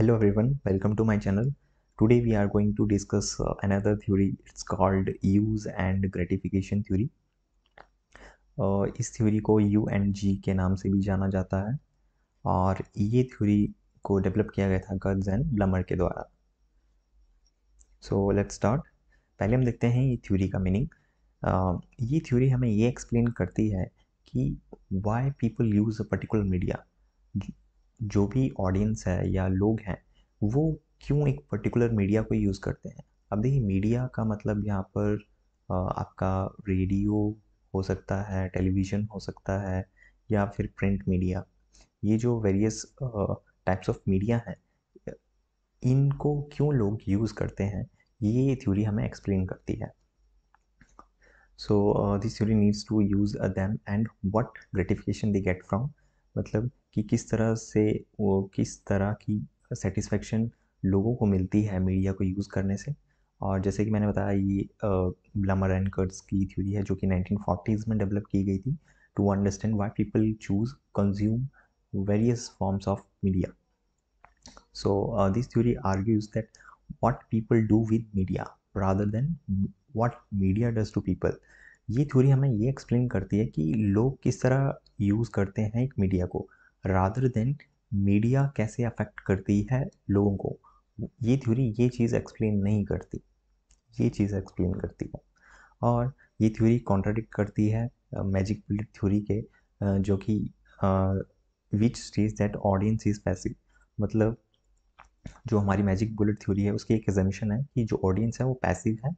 hello everyone welcome to my channel today we are going to discuss uh, another theory it's called use and gratification theory uh, इस theory को U and G के नाम से भी जाना जाता है और ये थ्योरी को डेवलप किया गया था गर्ल्स एंड ब्लमर के द्वारा सो लेट्स स्टार्ट पहले हम देखते हैं ये थ्योरी का मीनिंग uh, ये थ्योरी हमें ये एक्सप्लेन करती है कि why people use a particular media जो भी ऑडियंस है या लोग हैं वो क्यों एक पर्टिकुलर मीडिया को यूज़ करते हैं अब देखिए मीडिया का मतलब यहाँ पर आपका रेडियो हो सकता है टेलीविज़न हो सकता है या फिर प्रिंट मीडिया ये जो वेरियस टाइप्स ऑफ मीडिया हैं इनको क्यों लोग यूज़ करते हैं ये थ्योरी हमें एक्सप्लेन करती है so this theory needs to use uh them and what gratification they get from मतलब कि किस तरह से वो किस तरह की सेटिस्फेक्शन लोगों को मिलती है मीडिया को यूज़ करने से और जैसे कि मैंने बताया ये ब्लमर एंड कर्ट्स की थ्योरी है जो कि नाइनटीन फोर्टीज़ में डेवलप की गई थी to understand why people choose consume various forms of media so this theory argues that what people do with media rather than what media does to people ये theory हमें ये explain करती है कि लोग किस तरह यूज़ करते हैं एक मीडिया को रादर देन मीडिया कैसे अफेक्ट करती है लोगों को ये थ्योरी ये चीज़ एक्सप्लेन नहीं करती ये चीज़ एक्सप्लेन करती है और ये थ्योरी कॉन्ट्राडिक्ट करती है मैजिक बुलेट थ्योरी के जो कि which stage that audience is passive मतलब जो हमारी मैजिक बुलेट थ्योरी है उसकी एक एग्जामिशन है कि जो ऑडियंस है वो पैसिव है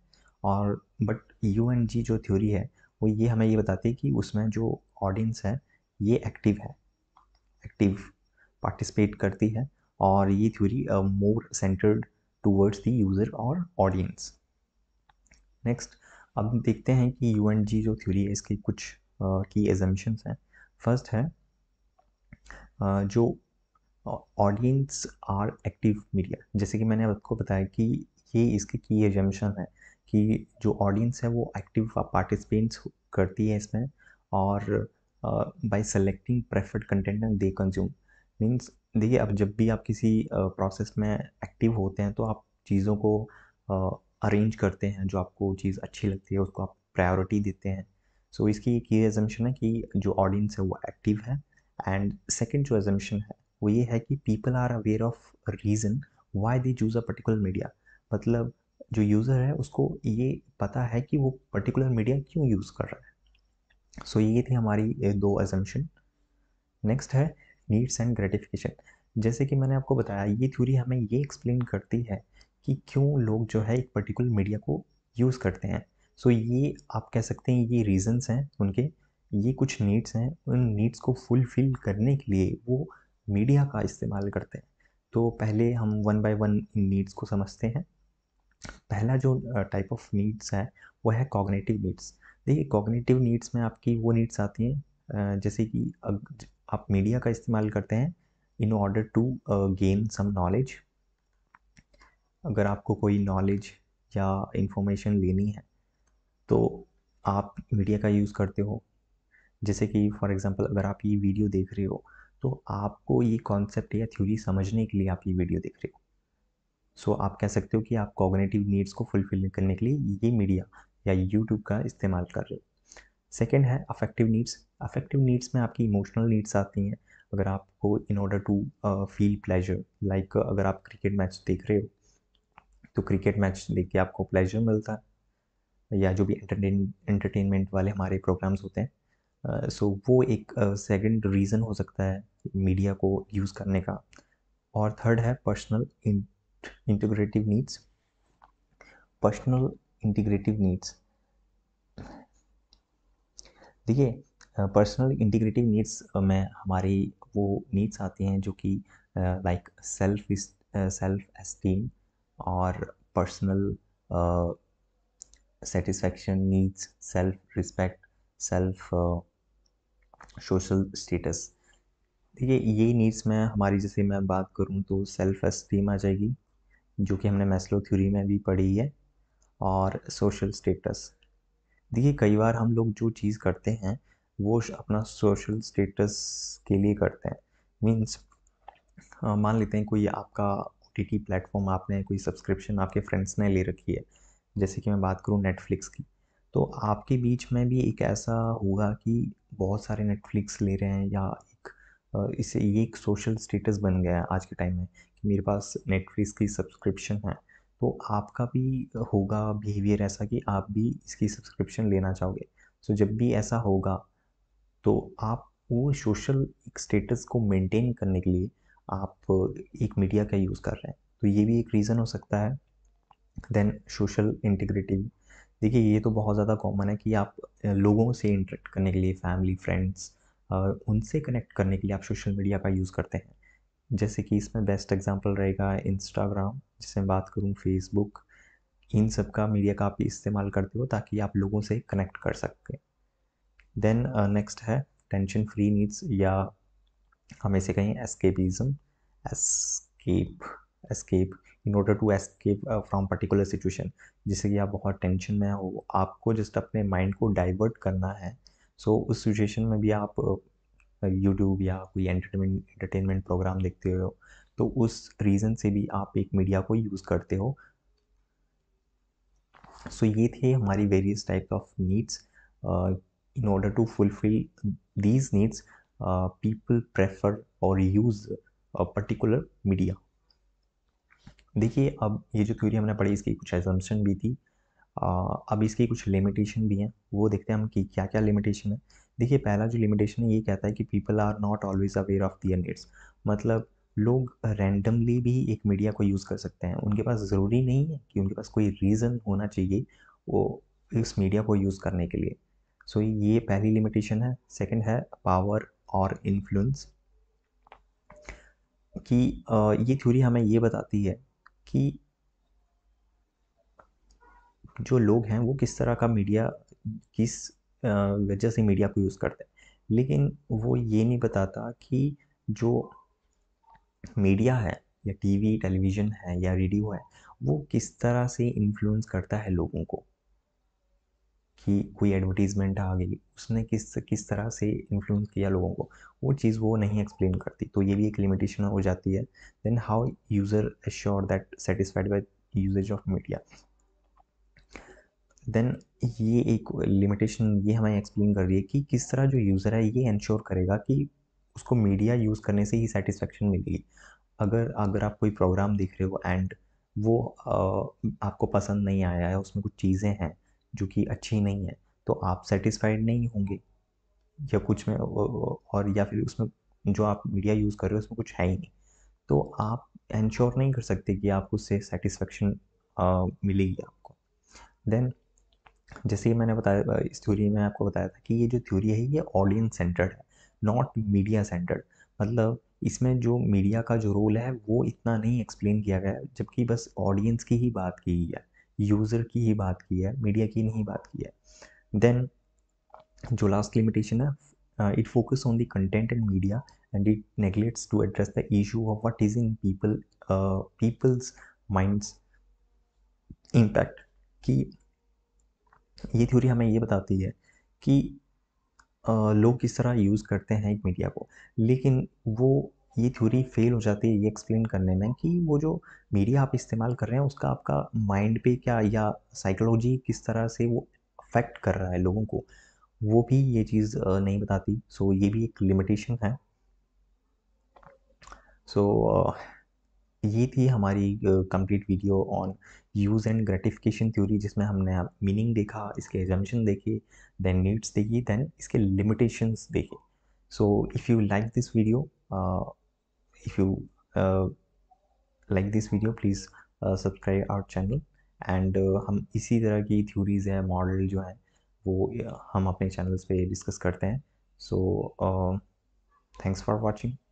और बट यू एंड जी जो थ्योरी है वो ये हमें ये बताती है कि उसमें जो ऑडियंस है ये एक्टिव है एक्टिव पार्टिसिपेट करती है और ये theory more centred towards the user और ऑडियंस नेक्स्ट अब देखते हैं कि यू एंड जी जो थ्योरी है इसके कुछ की uh, एजम्पन्स हैं फर्स्ट है uh, जो ऑडियंस आर एक्टिव मीडिया जैसे कि मैंने आपको बताया कि ये इसके की एजम्पन है कि जो ऑडियंस है वो एक्टिव पार्टिसिपेंट्स करती है इसमें और by selecting preferred content and they consume means देखिए अब जब भी आप किसी प्रोसेस uh, में एक्टिव होते हैं तो आप चीज़ों को अरेंज uh, करते हैं जो आपको चीज़ अच्छी लगती है उसको आप प्रायोरिटी देते हैं सो so, इसकी एक ये एजम्पन है कि जो ऑडियंस है वो एक्टिव है एंड सेकेंड जो एजम्पन है वो ये है कि people are aware of reason why they choose a particular media मतलब जो यूज़र है उसको ये पता है कि वो पर्टिकुलर मीडिया क्यों यूज़ कर रहा है सो so, ये थी हमारी दो एजम्पन नेक्स्ट है नीड्स एंड ग्रेटिफिकेशन जैसे कि मैंने आपको बताया ये थ्योरी हमें ये एक्सप्लेन करती है कि क्यों लोग जो है एक पर्टिकुलर मीडिया को यूज़ करते हैं सो so, ये आप कह सकते हैं ये रीजंस हैं उनके ये कुछ नीड्स हैं उन नीड्स को फुलफ़िल करने के लिए वो मीडिया का इस्तेमाल करते हैं तो पहले हम वन बाय वन इन नीड्स को समझते हैं पहला जो टाइप ऑफ नीड्स है वह है कॉग्नेटिव नीड्स देखिए कॉग्निटिव नीड्स में आपकी वो नीड्स आती हैं जैसे कि आप मीडिया का इस्तेमाल करते हैं in order to gain some knowledge अगर आपको कोई नॉलेज या इंफॉर्मेशन लेनी है तो आप मीडिया का यूज़ करते हो जैसे कि फॉर एग्जांपल अगर आप ये वीडियो देख रहे हो तो आपको ये कॉन्सेप्ट या थ्योरी समझने के लिए आप ये वीडियो देख रहे हो सो so, आप कह सकते हो कि आप कॉग्नेटिव नीड्स को फुलफिल करने के लिए ये मीडिया या यूट्यूब का इस्तेमाल कर रहे हो सेकेंड है अफेक्टिव नीड्स अफेक्टिव नीड्स में आपकी इमोशनल नीड्स आती हैं अगर आपको in order to feel pleasure like अगर आप क्रिकेट मैच देख रहे हो तो क्रिकेट मैच देख के आपको प्लेजर मिलता है या जो भी एंटरटेनमेंट वाले हमारे प्रोग्राम्स होते हैं सो uh, so, वो एक सेकंड uh, रीज़न हो सकता है मीडिया को यूज़ करने का और थर्ड है personal integrative needs personal integrative needs देखिए पर्सनल इंटीग्रेटिव नीड्स में हमारी वो नीड्स आती हैं जो कि लाइक सेल्फ सेल्फ एस्टीम और personal satisfaction needs self respect self social status देखिए ये नीड्स में हमारी जैसे मैं बात करूँ तो सेल्फ एस्टीम आ जाएगी जो कि हमने मैस्लो थ्योरी में भी पढ़ी है और सोशल स्टेटस देखिए कई बार हम लोग जो चीज़ करते हैं वो अपना सोशल स्टेटस के लिए करते हैं मीन्स मान लेते हैं कोई आपका ओ टी टी प्लेटफॉर्म आपने कोई सब्सक्रिप्शन आपके फ्रेंड्स ने ले रखी है जैसे कि मैं बात करूँ नेटफ्लिक्स की तो आपके बीच में भी एक ऐसा होगा कि बहुत सारे नेटफ्लिक्स ले रहे हैं या एक इससे ये एक सोशल स्टेटस बन गया है आज के टाइम में कि मेरे पास नेटफ्लिक्स की सब्सक्रिप्शन है तो आपका भी होगा बिहेवियर ऐसा कि आप भी इसकी सब्सक्रिप्शन लेना चाहोगे सो so, जब भी ऐसा होगा तो आप वो सोशल स्टेटस को मेंटेन करने के लिए आप एक मीडिया का यूज़ कर रहे हैं तो ये भी एक रीज़न हो सकता है देन सोशल इंटीग्रिटी देखिए ये तो बहुत ज़्यादा कॉमन है कि आप लोगों से इंटरेक्ट करने के लिए फैमिली फ्रेंड्स उनसे कनेक्ट करने के लिए आप सोशल मीडिया का यूज़ करते हैं जैसे कि इसमें बेस्ट एग्जांपल रहेगा इंस्टाग्राम जैसे मैं बात करूँ फेसबुक इन सब का मीडिया का आप इस्तेमाल करते हो ताकि आप लोगों से कनेक्ट कर सकें देन नेक्स्ट uh, है टेंशन फ्री नीड्स या हम इसे कहें escapism escape escape in order to escape from particular situation जिससे कि आप बहुत टेंशन में हो आपको जस्ट अपने माइंड को डाइवर्ट करना है सो so, उस सिचुएशन में भी आप यूट्यूब uh, या कोई एंटरटेनमेंट एंटरटेनमेंट प्रोग्राम देखते हो तो उस रीज़न से भी आप एक मीडिया को यूज़ करते हो सो so, ये थे हमारी various type of needs in order to fulfil these needs people prefer और यूज़ पर्टिकुलर मीडिया देखिए अब ये जो थ्योरी हमने पढ़ी इसकी कुछ एजम्पन भी थी uh, अब इसकी कुछ लिमिटेशन भी हैं वो देखते हैं हम कि क्या क्या लिमिटेशन है देखिए पहला जो लिमिटेशन है ये कहता है कि people are not always aware of their needs मतलब लोग रैंडमली भी एक मीडिया को यूज़ कर सकते हैं उनके पास ज़रूरी नहीं है कि उनके पास कोई रीज़न होना चाहिए वो इस मीडिया को यूज़ करने के लिए सो so, ये पहली लिमिटेशन है सेकंड है पावर और इन्फ्लुएंस कि ये थ्योरी हमें ये बताती है कि जो लोग हैं वो किस तरह का मीडिया किस वजह से मीडिया को यूज़ करते हैं लेकिन वो ये नहीं बताता कि जो मीडिया है या टीवी टेलीविज़न है या रेडियो है वो किस तरह से इन्फ्लुएंस करता है लोगों को कि कोई एडवर्टीज़मेंट आ गई उसने किस किस तरह से इन्फ्लुएंस किया लोगों को वो चीज़ वो नहीं एक्सप्लेन करती तो ये भी एक लिमिटेशन हो जाती है then how user assure that satisfied by usages of media then ये एक लिमिटेशन ये हमें एक्सप्लेन कर रही है कि किस तरह जो यूज़र है ये इन्श्योर करेगा कि उसको मीडिया यूज़ करने से ही सेटिस्फेक्शन मिलेगी अगर अगर आप कोई प्रोग्राम देख रहे हो एंड वो आ, आपको पसंद नहीं आया है उसमें कुछ चीज़ें हैं जो कि अच्छी नहीं है तो आप सेटिस्फाइड नहीं होंगे या कुछ में और या फिर उसमें जो आप मीडिया यूज़ कर रहे हो उसमें कुछ है ही नहीं तो आप इंश्योर नहीं कर सकते कि आपको उससे सेटिस्फेक्शन मिलेगी आपको देन जैसे ही मैंने बताया इस थ्योरी में आपको बताया था कि ये जो थ्योरी है ये ऑडियंस सेंटर्ड है नॉट मीडिया सेंटर्ड मतलब इसमें जो मीडिया का जो रोल है वो इतना नहीं एक्सप्लेन किया गया जबकि बस ऑडियंस की ही बात की है यूज़र की ही बात की है मीडिया की नहीं बात की है देन जो लास्ट लिमिटेशन है it focus on the content and media and it neglects to address the issue of what is in people people's minds impact कि ये थ्योरी हमें ये बताती है कि लोग किस तरह यूज़ करते हैं एक मीडिया को लेकिन वो ये थ्योरी फेल हो जाती है ये एक्सप्लेन करने में कि वो जो मीडिया आप इस्तेमाल कर रहे हैं उसका आपका माइंड पे क्या या साइकोलॉजी किस तरह से वो अफेक्ट कर रहा है लोगों को वो भी ये चीज़ नहीं बताती सो ये भी एक लिमिटेशन है सो ये थी हमारी complete video on use and gratification theory जिसमें हमने मीनिंग देखा इसके एग्जामेशन देखे देन नीड्स देखी देन इसके लिमिटेशंस देखे so if you like this video if you like this video please subscribe our channel and हम इसी तरह की थ्योरीज हैं मॉडल जो हैं वो हम अपने चैनल्स पे डिस्कस करते हैं सो थैंक्स फॉर वॉचिंग